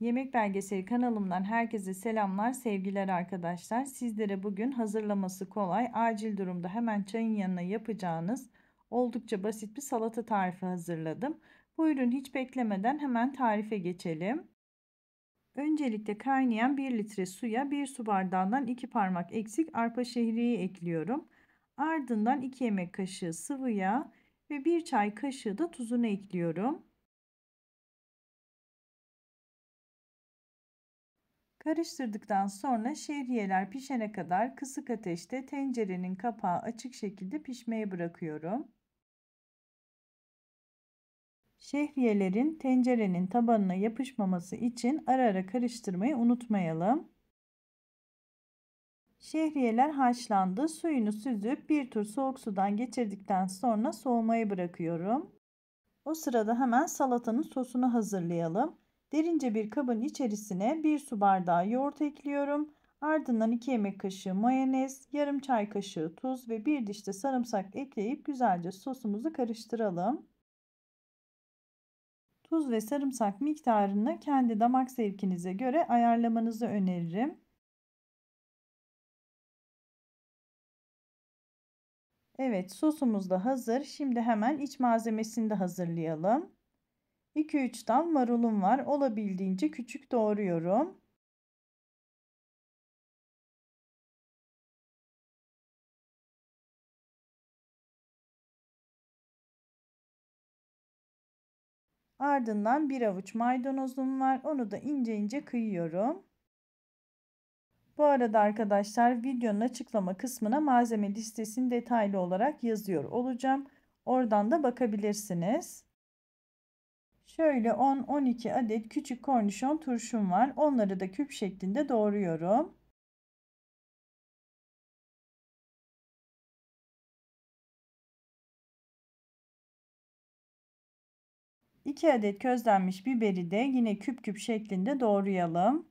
Yemek Belgeseli kanalımdan herkese selamlar, sevgiler arkadaşlar. Sizlere bugün hazırlaması kolay, acil durumda hemen çayın yanına yapacağınız oldukça basit bir salata tarifi hazırladım. Buyurun hiç beklemeden hemen tarife geçelim. Öncelikle kaynayan 1 litre suya 1 su bardağından 2 parmak eksik arpa şehriyi ekliyorum. Ardından 2 yemek kaşığı sıvı yağ ve 1 çay kaşığı da tuzunu ekliyorum. Karıştırdıktan sonra şehriyeler pişene kadar kısık ateşte tencerenin kapağı açık şekilde pişmeye bırakıyorum. Şehriyelerin tencerenin tabanına yapışmaması için ara ara karıştırmayı unutmayalım. Şehriyeler haşlandı. Suyunu süzüp bir tur soğuk sudan geçirdikten sonra soğumaya bırakıyorum. O sırada hemen salatanın sosunu hazırlayalım. Derince bir kabın içerisine 1 su bardağı yoğurt ekliyorum. Ardından 2 yemek kaşığı mayonez, yarım çay kaşığı tuz ve bir diş de sarımsak ekleyip güzelce sosumuzu karıştıralım. Tuz ve sarımsak miktarını kendi damak zevkinize göre ayarlamanızı öneririm. Evet sosumuz da hazır. Şimdi hemen iç malzemesini de hazırlayalım. 2-3 dal marulum var. Olabildiğince küçük doğruyorum. Ardından bir avuç maydanozum var. Onu da ince ince kıyıyorum. Bu arada arkadaşlar videonun açıklama kısmına malzeme listesini detaylı olarak yazıyor olacağım. Oradan da bakabilirsiniz. Şöyle 10-12 adet küçük kornişon turşum var. Onları da küp şeklinde doğruyorum. İki adet közlenmiş biberi de yine küp küp şeklinde doğrayalım.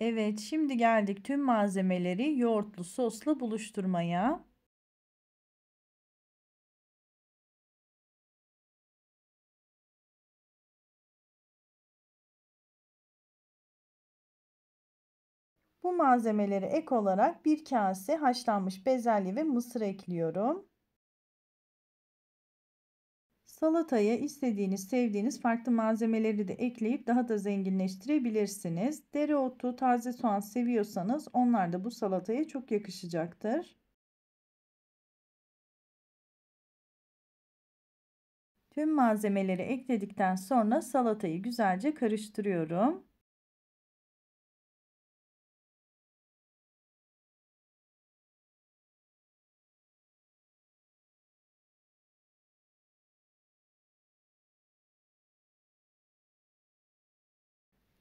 Evet, şimdi geldik tüm malzemeleri yoğurtlu sosla buluşturmaya. Bu malzemeleri ek olarak bir kase haşlanmış bezelye ve mısır ekliyorum. Salataya istediğiniz, sevdiğiniz farklı malzemeleri de ekleyip daha da zenginleştirebilirsiniz. Dereotu, taze soğan seviyorsanız onlar da bu salataya çok yakışacaktır. Tüm malzemeleri ekledikten sonra salatayı güzelce karıştırıyorum.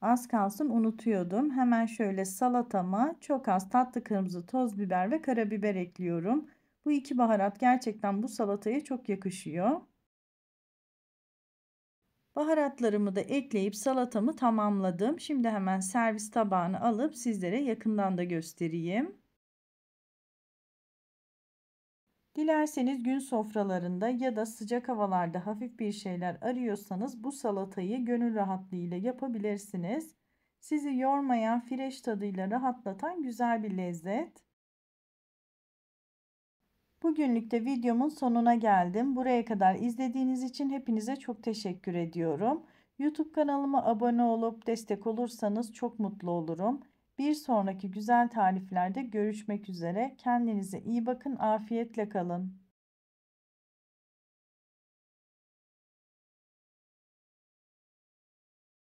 Az kalsın unutuyordum. Hemen şöyle salatama çok az tatlı kırmızı toz biber ve karabiber ekliyorum. Bu iki baharat gerçekten bu salataya çok yakışıyor. Baharatlarımı da ekleyip salatamı tamamladım. Şimdi hemen servis tabağını alıp sizlere yakından da göstereyim. Dilerseniz gün sofralarında ya da sıcak havalarda hafif bir şeyler arıyorsanız bu salatayı gönül rahatlığıyla yapabilirsiniz. Sizi yormayan, fresh tadıyla rahatlatan güzel bir lezzet. Bugünlük de videomun sonuna geldim. Buraya kadar izlediğiniz için hepinize çok teşekkür ediyorum. YouTube kanalıma abone olup destek olursanız çok mutlu olurum. Bir sonraki güzel tariflerde görüşmek üzere. Kendinize iyi bakın. Afiyetle kalın.